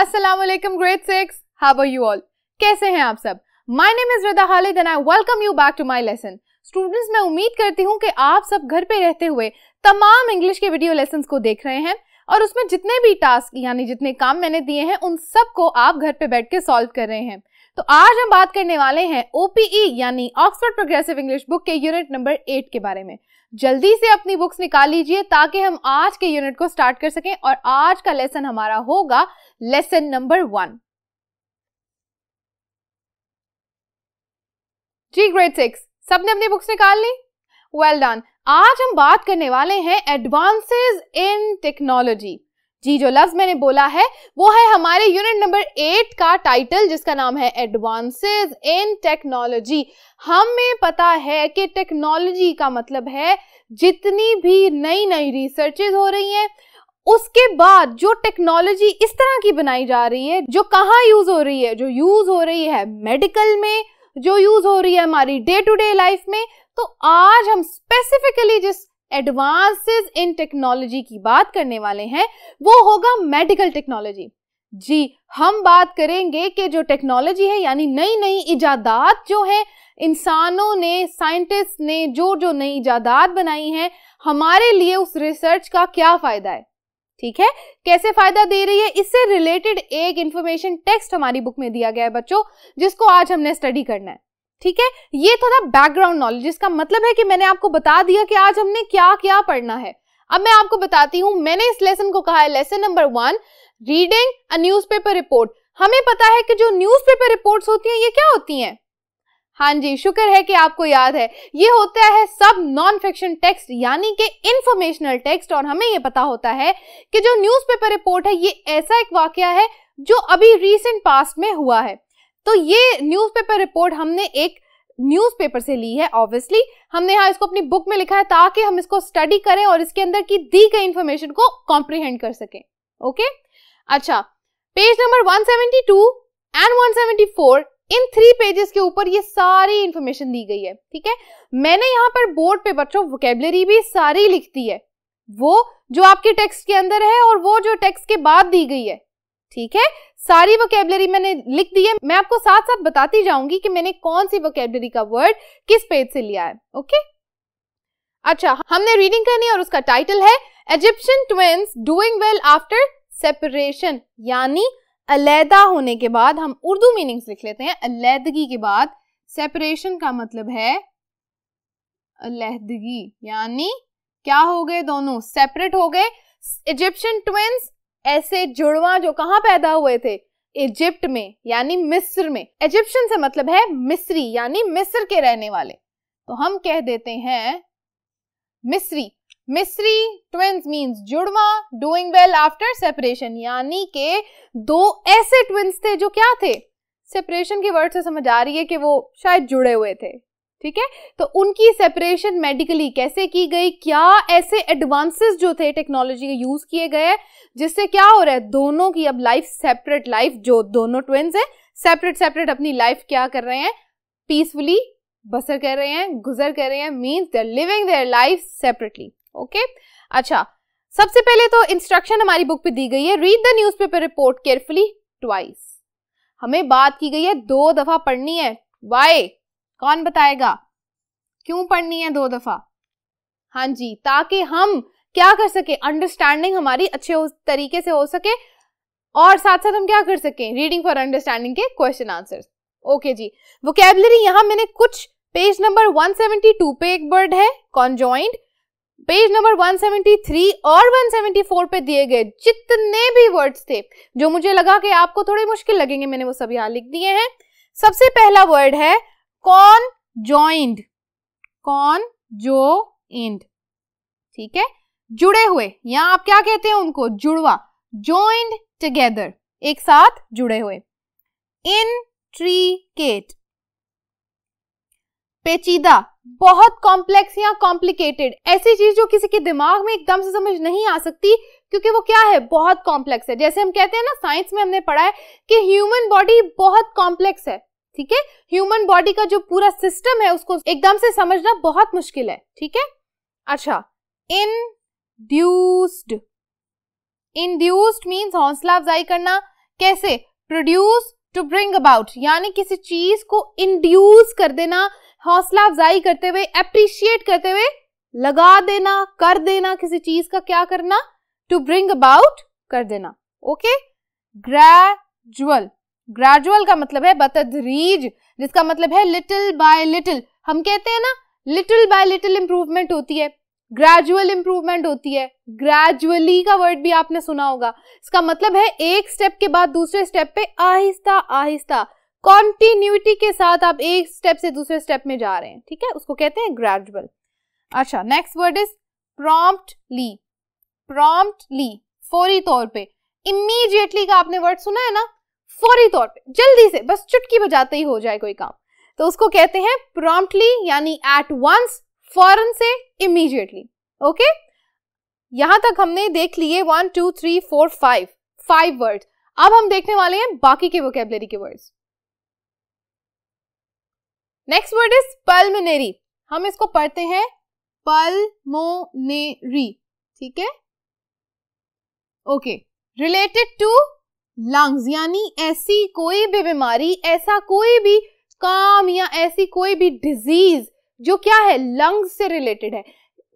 Assalamualaikum grade Six. how are you all कैसे हैं आप सब my name is Rida Khalid and I welcome you back to my lesson Students, मैं उम्मीद करती हूँ कि आप सब घर पे रहते हुए तमाम English के video lessons को देख रहे हैं और उसमें जितने भी task यानी जितने काम मैंने दिए हैं उन सब को आप घर पे बैठ के solve कर रहे हैं तो आज हम बात करने वाले हैं OPE यानी Oxford Progressive English Book के unit number eight के बारे में � जल्दी से अपनी बुक्स निकाल लीजिए ताकि हम आज के यूनिट को स्टार्ट कर सकें और आज का लेसन हमारा होगा लेसन नंबर वन जी ग्रेड सिक्स सबने अपनी बुक्स निकाल ली वेल well डन आज हम बात करने वाले हैं एडवांसेस इन टेक्नोलॉजी जी जो लफ्ज मैंने बोला है वो है हमारे यूनिट नंबर एट का टाइटल जिसका नाम है एडवांसेस इन टेक्नोलॉजी हमें पता है कि टेक्नोलॉजी का मतलब है जितनी भी नई नई रिसर्चेज हो रही हैं उसके बाद जो टेक्नोलॉजी इस तरह की बनाई जा रही है जो कहाँ यूज हो रही है जो यूज हो रही है मेडिकल में जो यूज हो रही है हमारी डे टू डे लाइफ में तो आज हम स्पेसिफिकली जिस एडवांसेस इन टेक्नोलॉजी की बात करने वाले हैं वो होगा मेडिकल टेक्नोलॉजी जी हम बात करेंगे कि जो टेक्नोलॉजी है यानी नई नई इजादात जो है इंसानों ने साइंटिस्ट ने जो जो नई इजादात बनाई हैं हमारे लिए उस रिसर्च का क्या फ़ायदा है ठीक है कैसे फायदा दे रही है इससे रिलेटेड एक इंफॉर्मेशन टेक्स्ट हमारी बुक में दिया गया है बच्चों जिसको आज हमने स्टडी करना है ठीक है ये था बैकग्राउंड नॉलेज इसका मतलब है कि मैंने आपको बता दिया कि आज हमने क्या क्या पढ़ना है अब मैं आपको बताती हूँ मैंने इस लेसन को कहा है lesson number one reading a newspaper report हमें पता है कि जो न्यूज़पेपर रिपोर्ट्स होती हैं ये क्या होती हैं हाँ जी शुक्र है कि आपको याद है ये होता है सब नॉन फिक्शन टेक्स्ट यानी कि इंफॉर्मेशनल टेक्स्ट और हमें ये पता होता है कि जो न्यूज़पेपर रिपोर्ट है ये ऐसा एक वाक्य है जो अभी रिसेंट पास्ट में हुआ है तो ये न्यूज़पेपर रिपोर्ट हमने एक न्यूज़पेपर से ली है ऑब्वियसली हमने यहाँ इसको अपनी बुक में लिखा है ताकि हम इसको स्टडी करें और इसके अंदर की दी गई इंफॉर्मेशन को कॉम्प्रिहेंड कर सकें ओके अच्छा page number 172 and 174 in three pages के ऊपर ये सारी इंफॉर्मेशन दी गई है ठीक है मैंने यहाँ पर बोर्ड पे बच्चों वोकेबलरी भी सारी लिख दी है वो जो आपके टेक्स्ट के अंदर है और वो जो टेक्स्ट के बाद दी गई है ठीक है सारी वोकेबलरी मैंने लिख दी है मैं आपको साथ साथ बताती जाऊंगी कि मैंने कौन सी वोकेबलरी का वर्ड किस पेज से लिया है ओके अच्छा हमने रीडिंग करनी है और उसका टाइटल है Egyptian twins doing well after separation यानी अलहदा होने के बाद हम उर्दू मीनिंग्स लिख लेते हैं अलहदगी के बाद सेपरेशन का मतलब है अलहदगी यानी क्या हो गए दोनों सेपरेट हो गए इजिप्शियन ट्विंस ऐसे जुड़वा जो कहाँ पैदा हुए थे इजिप्ट में यानी मिस्र में इजिप्शियन से मतलब है मिस्री यानी मिस्र के रहने वाले तो हम कह देते हैं मिस्री मिस्री ट्विंस मींस जुड़वा डूइंग वेल आफ्टर सेपरेशन यानी के दो ऐसे ट्विंस थे जो क्या थे सेपरेशन के वर्ड से समझ आ रही है कि वो शायद जुड़े हुए थे ठीक है तो उनकी सेपरेशन मेडिकली कैसे की गई क्या ऐसे एडवांसेस जो थे टेक्नोलॉजी के यूज किए गए जिससे क्या हो रहा है दोनों की अब लाइफ सेपरेट लाइफ जो दोनों ट्विंस हैं सेपरेट सेपरेट अपनी लाइफ क्या कर रहे हैं पीसफुली बसर कर रहे हैं गुजर कर रहे हैं means their living their life separately okay अच्छा सबसे पहले तो इंस्ट्रक्शन हमारी बुक पे दी गई है read the news paper report carefully twice हमें बात की गई है दो दफा पढ़नी है वाई कौन बताएगा क्यों पढ़नी है दो दफा हाँ जी ताकि हम क्या कर सके अंडरस्टैंडिंग हमारी अच्छे तरीके से हो सके और साथ साथ हम क्या कर सके रीडिंग फॉर अंडरस्टैंडिंग के क्वेश्चन आंसर ओके जी वोकेबलरी यहां मैंने कुछ पेज नंबर 172 पे एक वर्ड है कॉन्जॉइंट पेज नंबर 173 और 174 पे दिए गए जितने भी वर्ड्स थे जो मुझे लगा कि आपको थोड़े मुश्किल लगेंगे मैंने वो सब यहाँ लिख दिए हैं सबसे पहला वर्ड है कौन ज्वाइंड कौन जो इंड ठीक है जुड़े हुए या आप क्या कहते हैं उनको जुड़वा ज्वाइंड टुगेदर एक साथ जुड़े हुए इन केट पेचीदा बहुत कॉम्प्लेक्स या कॉम्प्लिकेटेड ऐसी चीज जो किसी के दिमाग में एकदम से समझ नहीं आ सकती क्योंकि वो क्या है बहुत कॉम्प्लेक्स है जैसे हम कहते हैं ना साइंस में हमने पढ़ा है कि ह्यूमन बॉडी बहुत कॉम्प्लेक्स है ठीक है ह्यूमन बॉडी का जो पूरा सिस्टम है उसको एकदम से समझना बहुत मुश्किल है ठीक है अच्छा इनड्यूस्ड इंड्यूस्ड मीन्स हौसला अफजाई करना कैसे प्रोड्यूस टू ब्रिंग अबाउट यानी किसी चीज को इंड्यूस कर देना हौसला अफजाई करते हुए अप्रिशिएट करते हुए लगा देना कर देना किसी चीज का क्या करना टू ब्रिंग अबाउट कर देना ओके ग्रेजुअल ग्रेजुअल का मतलब है बतदरीज जिसका मतलब है लिटिल बाय लिटिल हम कहते हैं ना लिटिल बाय लिटिल इंप्रूवमेंट होती है ग्रेजुअल इंप्रूवमेंट होती है ग्रेजुअली का वर्ड भी आपने सुना होगा इसका मतलब है एक स्टेप के बाद दूसरे स्टेप पे आहिस्ता आहिस्ता कॉन्टिन्यूटी के साथ आप एक स्टेप से दूसरे स्टेप में जा रहे हैं ठीक है उसको कहते हैं ग्रेजुअल अच्छा next word is promptly promptly फौरी तौर पे इमीडिएटली का आपने वर्ड सुना है ना फौरी तौर पे जल्दी से बस चुटकी बजाते ही हो जाए कोई काम तो उसको कहते हैं प्रॉम्प्टली यानी एट वंस फॉरन से इमीजिएटली ओके यहां तक हमने देख लिए one two three four five five word अब हम देखने वाले हैं बाकी के वोकेबलरी के words next word is pulmonary हम इसको पढ़ते हैं पल्मोनेरी ठीक है ओके रिलेटेड टू लंग्स यानी ऐसी कोई भी बीमारी ऐसा कोई भी काम या ऐसी कोई भी डिजीज जो क्या है लंग्स से रिलेटेड है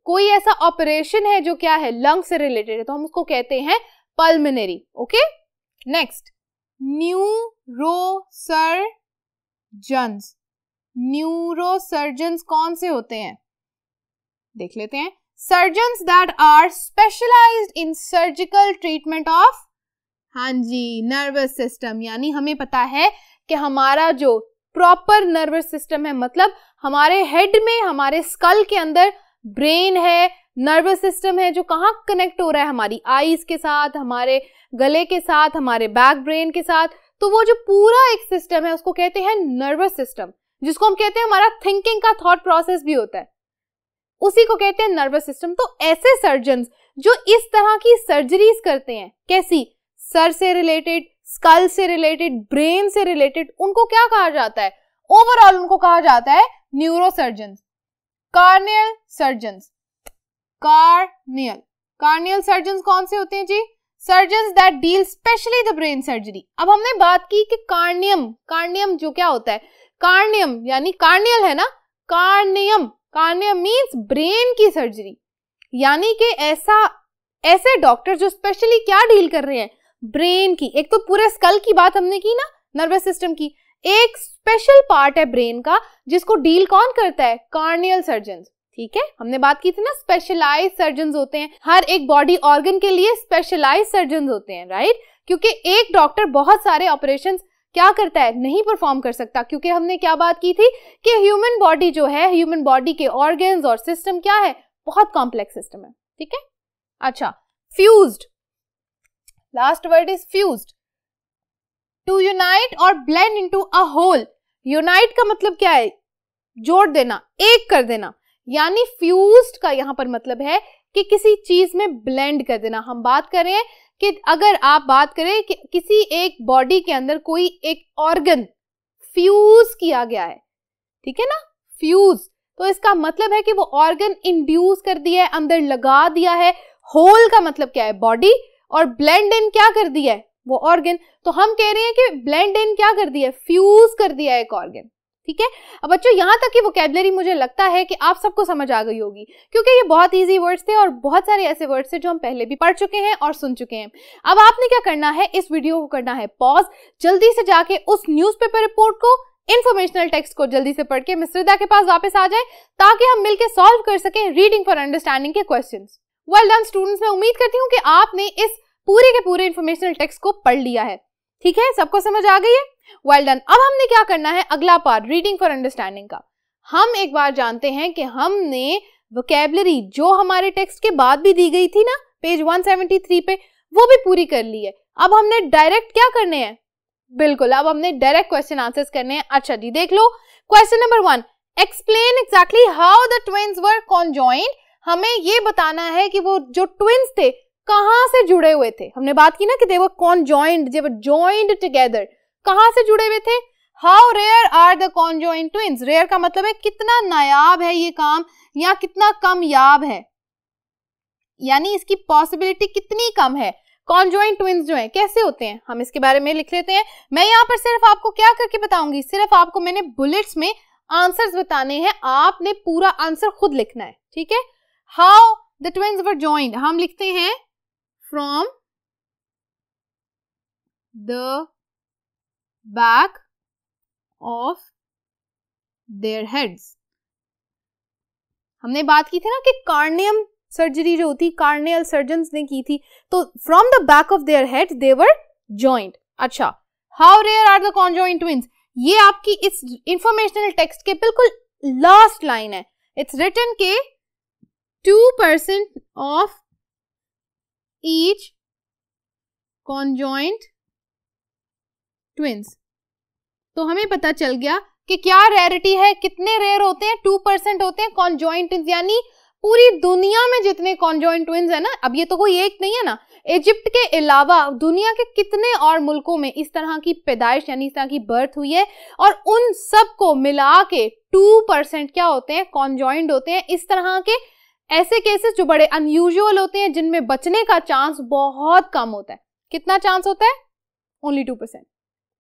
कोई ऐसा ऑपरेशन है जो क्या है लंग्स से रिलेटेड है तो हम उसको कहते हैं pulmonary okay next neurosurgeons neurosurgeons कौन से होते हैं देख लेते हैं surgeons that are specialized in surgical treatment of हाँ जी नर्वस सिस्टम यानी हमें पता है कि हमारा जो प्रॉपर नर्वस सिस्टम है मतलब हमारे हेड में हमारे स्कल के अंदर ब्रेन है नर्वस सिस्टम है जो कहाँ कनेक्ट हो रहा है हमारी आईज के साथ हमारे गले के साथ हमारे बैक ब्रेन के साथ तो वो जो पूरा एक सिस्टम है उसको कहते हैं नर्वस सिस्टम जिसको हम कहते हैं हमारा थिंकिंग का थॉट प्रोसेस भी होता है उसी को कहते हैं नर्वस सिस्टम तो ऐसे सर्जन जो इस तरह की सर्जरीज करते हैं कैसी सर से रिलेटेड स्कल से रिलेटेड ब्रेन से रिलेटेड उनको क्या कहा जाता है ओवरऑल उनको कहा जाता है neurosurgeon cranial surgeon cranial cranial surgeon कौन से होते हैं जी surgeon that deal specially the brain surgery अब हमने बात की कि कार्नियम कार्नियम जो क्या होता है कार्नियम यानी कार्नियल है ना कार्नियम कार्नियम मीन्स ब्रेन की सर्जरी यानी कि ऐसा ऐसे डॉक्टर जो स्पेशली क्या डील कर रहे हैं ब्रेन की एक तो पूरे स्कल की बात हमने की ना नर्वस सिस्टम की एक स्पेशल पार्ट है ब्रेन का जिसको डील कौन करता है कार्नियल सर्जन ठीक है हमने बात की थी ना स्पेशलाइज सर्जन होते हैं हर एक बॉडी ऑर्गन के लिए स्पेशलाइज सर्जन होते हैं राइट क्योंकि एक डॉक्टर बहुत सारे ऑपरेशन क्या करता है नहीं परफॉर्म कर सकता क्योंकि हमने क्या बात की थी कि ह्यूमन बॉडी जो है ह्यूमन बॉडी के ऑर्गन और सिस्टम क्या है बहुत कॉम्प्लेक्स सिस्टम है ठीक है अच्छा fused last word is fuse to unite और blend into a whole unite का मतलब क्या है जोड़ देना एक कर देना यानी फ्यूज का यहां पर मतलब है कि किसी चीज में ब्लेंड कर देना हम बात करें कि अगर आप बात करें कि किसी एक बॉडी के अंदर कोई एक ऑर्गन फ्यूज किया गया है ठीक है ना फ्यूज तो इसका मतलब है कि वो ऑर्गन इंड्यूस कर दिया है अंदर लगा दिया है होल का मतलब क्या है बॉडी और ब्लेंड इन क्या कर दिया है वो ऑर्गेन तो हम कह रहे हैं कि ब्लेंड इन क्या कर दिया है फ्यूज कर दिया एक ऑर्गेन ठीक है अब बच्चों यहां तक की वोकेबलरी मुझे लगता है कि आप सबको समझ आ गई होगी क्योंकि ये बहुत इजी वर्ड्स थे और बहुत सारे ऐसे वर्ड्स थे जो हम पहले भी पढ़ चुके हैं और सुन चुके हैं अब आपने क्या करना है इस वीडियो को करना है पॉज जल्दी से जाके उस न्यूज़पेपर रिपोर्ट को इन्फॉर्मेशनल टेक्स्ट को जल्दी से पढ़ के मिसरिदा के पास वापस आ जाए ताकि हम मिलकर सॉल्व कर सकें रीडिंग फॉर अंडरस्टैंडिंग के क्वेश्चन वेल डन स्टूडेंट्स मैं उम्मीद करती हूँ कि आपने इस पूरे के पूरे इंफॉर्मेशनल टेक्स्ट को पढ़ लिया है ठीक है सबको समझ आ गई है वेल डन अब हमने क्या करना है अगला पार्ट रीडिंग फॉर अंडरस्टैंडिंग का हम एक बार जानते हैं कि हमने वोकेबलरी जो हमारे टेक्स्ट के बाद भी दी गई थी ना पेज 173 पे वो भी पूरी कर ली है अब हमने डायरेक्ट क्या करने हैं बिल्कुल अब हमने डायरेक्ट क्वेश्चन आंसर्स करने हैं अच्छा जी देख लो question number one explain exactly how the twins were conjoined हमें ये बताना है कि वो जो ट्विंस थे कहां से जुड़े हुए थे हमने बात की ना कि they were conjoined they were joint together कहां से जुड़े हुए थे how rare are the joint twins rare का मतलब है कितना नायाब है ये काम या कितना कम याब है यानी इसकी पॉसिबिलिटी कितनी कम है ज्वाइंट ट्विंस जो है कैसे होते हैं हम इसके बारे में लिख लेते हैं मैं यहाँ पर सिर्फ आपको क्या करके बताऊंगी सिर्फ आपको मैंने बुलेट्स में आंसर्स बताने हैं आपने पूरा आंसर खुद लिखना है ठीक है how the twins were joint हम लिखते हैं from the back of their heads. हमने बात की थी ना कि कार्नियम सर्जरी जो होती कार्नियल सर्जन ने की थी तो from the back of their head they were joint अच्छा how rare are the conjoint twins ये आपकी इस इंफॉर्मेशनल टेक्स्ट के बिल्कुल लास्ट लाइन है इट्स रिटन के two percent of each conjoint twins. तो हमें पता चल गया कि क्या रेरिटी है कितने रेयर होते हैं टू परसेंट होते हैं कॉन्जॉइंट ट्विंस यानी पूरी दुनिया में जितने कॉन्जॉइंट ट्विंस है ना अब ये तो कोई एक नहीं है ना इजिप्ट के अलावा दुनिया के कितने और मुल्कों में इस तरह की पैदाइश यानी इस तरह की बर्थ हुई है और उन सबको मिला के टू परसेंट क्या होते हैं कॉन्जॉइंट होते हैं इस तरह के ऐसे केसेस जो बड़े अनयूजल होते हैं जिनमें बचने का चांस बहुत कम होता है कितना चांस होता है ओनली टू परसेंट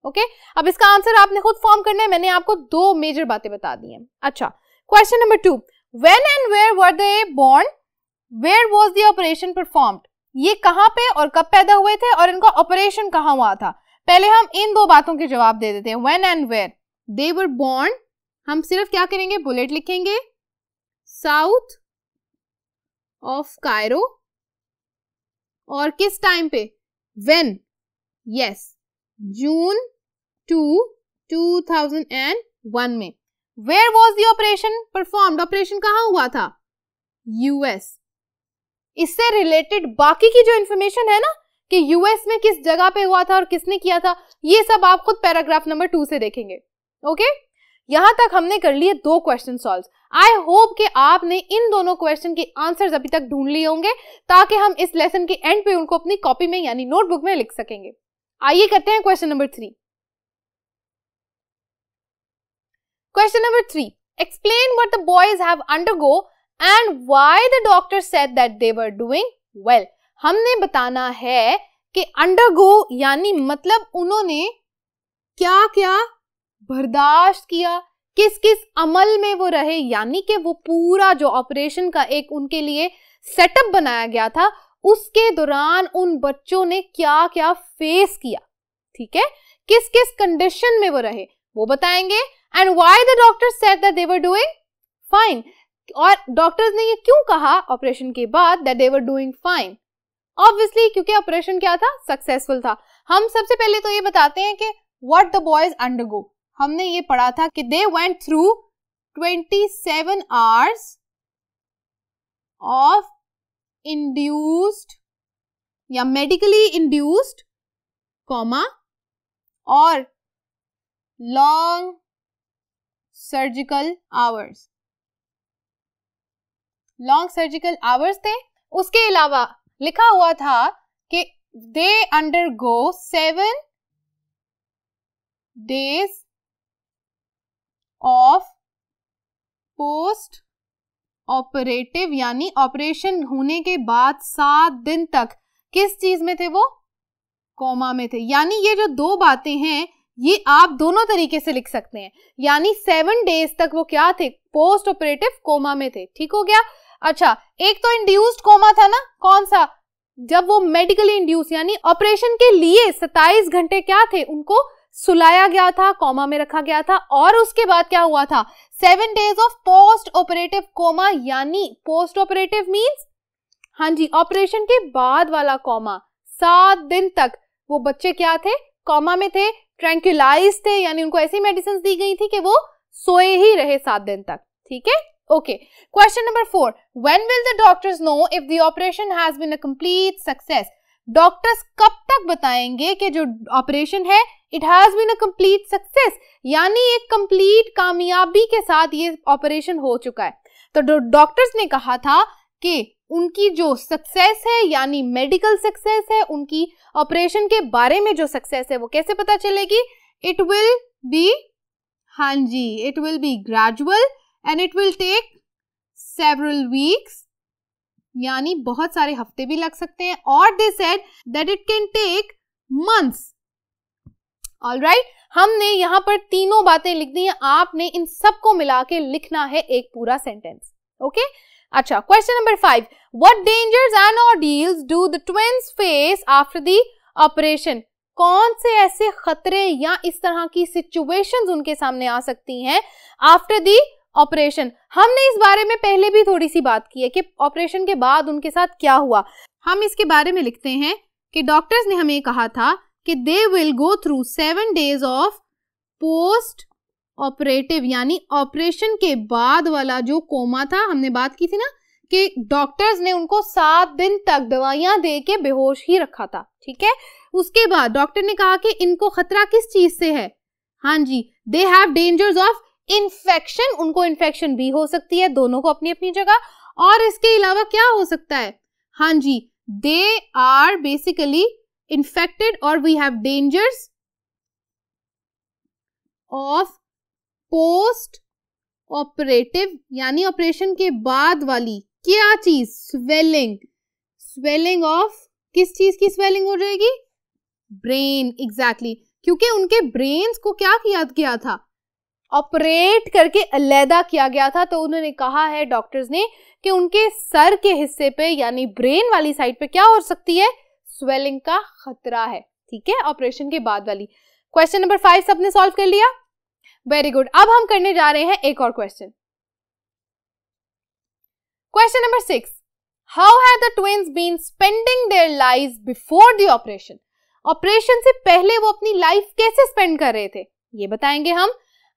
ओके अब इसका आंसर आपने खुद फॉर्म करना है मैंने आपको दो मेजर बातें बता दी हैं अच्छा question number two when and where were they born where was the operation perform ये कहाँ पे और कब पैदा हुए थे और इनका ऑपरेशन कहाँ हुआ था पहले हम इन दो बातों के जवाब दे देते हैं when and where they were born हम सिर्फ क्या करेंगे बुलेट लिखेंगे साउथ ऑफ कायरो और किस टाइम पे वेन यस जून टू 2001 में where was operation perform operation कहा हुआ था यूएस इससे रिलेटेड बाकी की जो इंफॉर्मेशन है ना कि यूएस में किस जगह पे हुआ था और किसने किया था ये सब आप खुद पैराग्राफ नंबर टू से देखेंगे ओके okay? यहां तक हमने कर लिए दो क्वेश्चन सॉल्व आई होप कि आपने इन दोनों क्वेश्चन के आंसर अभी तक ढूंढ लिए होंगे ताकि हम इस लेसन के एंड पे उनको अपनी कॉपी में यानी नोटबुक में लिख सकेंगे आइए करते हैं question number three question number three explain what the boys have undergo and why the doctor said that they were doing well हमने बताना है कि अंडरगो यानी मतलब उन्होंने क्या क्या बर्दाश्त किया किस किस अमल में वो रहे यानी कि वो पूरा जो ऑपरेशन का एक उनके लिए सेटअप बनाया गया था उसके दौरान उन बच्चों ने क्या क्या फेस किया ठीक है किस किस कंडीशन में वो रहे वो बताएंगे and why the doctor said that they were doing fine और डॉक्टर्स ने ये क्यों कहा ऑपरेशन के बाद that they were doing fine obviously क्योंकि ऑपरेशन क्या था सक्सेसफुल था हम सबसे पहले तो ये बताते हैं कि व्हाट द बॉयज अंडरगो हमने ये पढ़ा था कि they went through 27 hours of induced या मेडिकली इंड्यूस्ड कॉमा और long surgical hours long surgical hours थे उसके अलावा लिखा हुआ था कि they undergo seven days of post operative यानी ऑपरेशन होने के बाद सात दिन तक किस चीज में थे वो कोमा में थे यानी ये जो दो बातें हैं ये आप दोनों तरीके से लिख सकते हैं यानी सेवन डेज तक वो क्या थे पोस्ट ऑपरेटिव कोमा में थे ठीक हो गया अच्छा एक तो इंड्यूस्ड कोमा था ना कौन सा जब वो मेडिकली इंड्यूस यानी ऑपरेशन के लिए सताइस घंटे क्या थे उनको सुलाया गया था कोमा में रखा गया था और उसके बाद क्या हुआ था seven days of post operative coma यानी पोस्ट ऑपरेटिव मीन्स हाँ जी ऑपरेशन के बाद वाला कोमा सात दिन तक वो बच्चे क्या थे कोमा में थे ट्रैंक्यूलाइज थे यानी उनको ऐसी मेडिसिन दी गई थी कि वो सोए ही रहे सात दिन तक ठीक है okay question number four when will the doctors know if the operation has been a complete success doctors कब तक बताएंगे कि जो ऑपरेशन है it has been a complete success यानी एक कंप्लीट कामयाबी के साथ ये ऑपरेशन हो चुका है तो डॉक्टर्स ने कहा था कि उनकी जो सक्सेस है यानी मेडिकल सक्सेस है उनकी ऑपरेशन के बारे में जो सक्सेस है वो कैसे पता चलेगी इट विल बी हाँ जी it will be gradual and it will take several weeks यानी बहुत सारे हफ्ते भी लग सकते हैं और they said that it can take months all right हमने यहां पर तीनों बातें लिख दी हैं आपने इन सबको मिला के लिखना है एक पूरा सेंटेंस ओके okay? अच्छा question number five what dangers and और deals do the twins face after the operation कौन से ऐसे खतरे या इस तरह की सिचुएशंस उनके सामने आ सकती हैं आफ्टर दी ऑपरेशन हमने इस बारे में पहले भी थोड़ी सी बात की है कि ऑपरेशन के बाद उनके साथ क्या हुआ हम इसके बारे में लिखते हैं कि डॉक्टर्स ने हमें कहा था कि they will go through seven days of post operative यानी ऑपरेशन के बाद वाला जो कोमा था हमने बात की थी ना कि डॉक्टर्स ने उनको सात दिन तक दवाइयां दे के बेहोश ही रखा था ठीक है उसके बाद डॉक्टर ने कहा कि इनको खतरा किस चीज से है हाँ जी they have dangers of infection उनको इन्फेक्शन भी हो सकती है दोनों को अपनी अपनी जगह और इसके अलावा क्या हो सकता है हाँ जी दे आर बेसिकली इन्फेक्टेड और we have dangers of post operative यानी ऑपरेशन के बाद वाली क्या चीज स्वेलिंग स्वेलिंग ऑफ किस चीज की स्वेलिंग हो जाएगी ब्रेन एग्जैक्टली exactly. क्योंकि उनके ब्रेन को क्या किया गया था ऑपरेट करके अलहदा किया गया था तो उन्होंने कहा है डॉक्टर्स ने कि उनके सर के हिस्से पे यानी ब्रेन वाली साइड पे क्या हो सकती है स्वेलिंग का खतरा है ठीक है ऑपरेशन के बाद वाली क्वेश्चन नंबर फाइव सबने सॉल्व कर लिया वेरी गुड अब हम करने जा रहे हैं एक और question question number six how have the twins been spending their life before the operation operation से पहले वो अपनी लाइफ कैसे स्पेंड कर रहे थे ये बताएंगे हम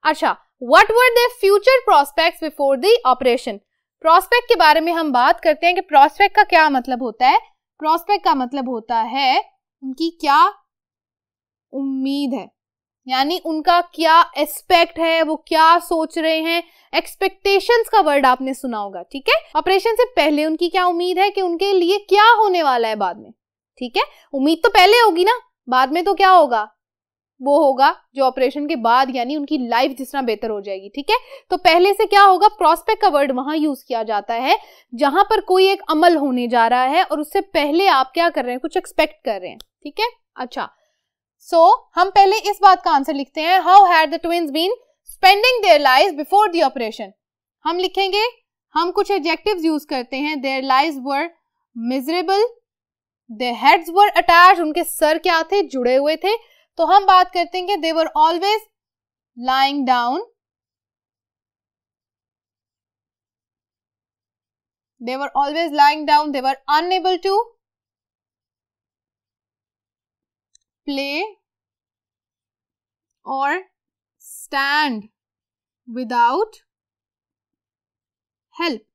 अच्छा what were their future prospect before the operation prospect के बारे में हम बात करते हैं कि प्रोस्पेक्ट का क्या मतलब होता है प्रोस्पेक्ट का मतलब होता है उनकी क्या उम्मीद है यानी उनका क्या एस्पेक्ट है वो क्या सोच रहे हैं एक्सपेक्टेशंस का वर्ड आपने सुना होगा ठीक है ऑपरेशन से पहले उनकी क्या उम्मीद है कि उनके लिए क्या होने वाला है बाद में ठीक है उम्मीद तो पहले होगी ना बाद में तो क्या होगा वो होगा जो ऑपरेशन के बाद यानी उनकी लाइफ जिस तरह बेहतर हो जाएगी ठीक है तो पहले से क्या होगा प्रोस्पेक्ट का वर्ड वहां यूज किया जाता है जहां पर कोई एक अमल होने जा रहा है और उससे पहले आप क्या कर रहे हैं कुछ एक्सपेक्ट कर रहे हैं ठीक है अच्छा सो so, हम पहले इस बात का आंसर लिखते हैं how had the twins been spending their life before the operation हम लिखेंगे हम कुछ एडजेक्टिव यूज करते हैं their live were miserable their heads were attach उनके सर क्या थे जुड़े हुए थे तो हम बात करते हैं कि they were always lying down they were always lying down they were unable to play और स्टैंड विदाउट हेल्प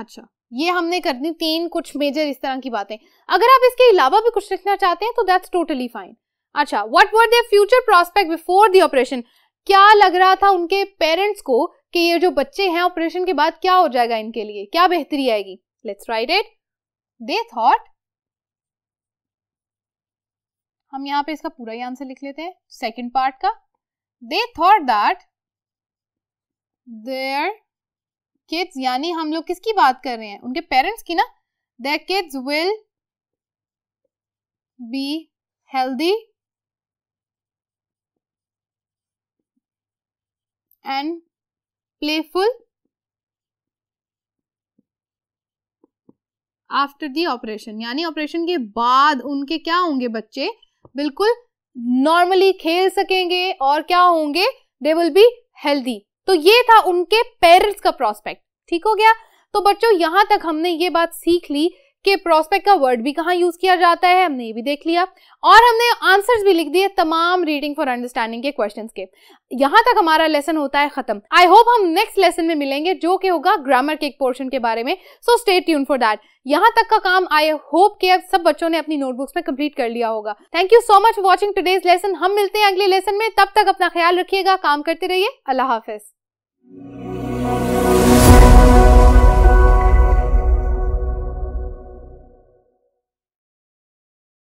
अच्छा ये हमने करनी तीन कुछ मेजर इस तरह की बातें अगर आप इसके अलावा भी कुछ लिखना चाहते हैं तो दैट्स टोटली फाइन अच्छा what were their future prospect before the operation क्या लग रहा था उनके पेरेंट्स को कि ये जो बच्चे हैं ऑपरेशन के बाद क्या हो जाएगा इनके लिए क्या बेहतरी आएगी let's write it they thought हम यहाँ पे इसका पूरा ही आंसर लिख लेते हैं सेकेंड पार्ट का they thought that their kids यानी हम लोग किसकी बात कर रहे हैं उनके पेरेंट्स की ना the kids will be healthy and playful after the operation यानी ऑपरेशन के बाद उनके क्या होंगे बच्चे बिल्कुल नॉर्मली खेल सकेंगे और क्या होंगे दे विल बी हेल्दी तो ये था उनके पेरेंट्स का प्रोस्पेक्ट ठीक हो गया तो बच्चों यहां तक हमने ये बात सीख ली कि प्रोस्पेक्ट का वर्ड भी कहाँ यूज किया जाता है हमने ये भी देख लिया और हमने आंसर्स भी लिख दिए तमाम रीडिंग फॉर अंडरस्टैंडिंग के क्वेश्चंस के यहाँ तक हमारा लेसन होता है खत्म आई होप हम नेक्स्ट लेसन में मिलेंगे जो कि होगा ग्रामर के एक पोर्शन के बारे में so stay tune for that यहाँ तक का काम आई होप के अब सब बच्चों ने अपनी नोटबुक्स में कंप्लीट कर लिया होगा thank you so much watching today's lesson हम मिलते हैं अगले लेसन में तब तक अपना ख्याल रखिएगा काम करते रहिए अल्लाह हाफिज Música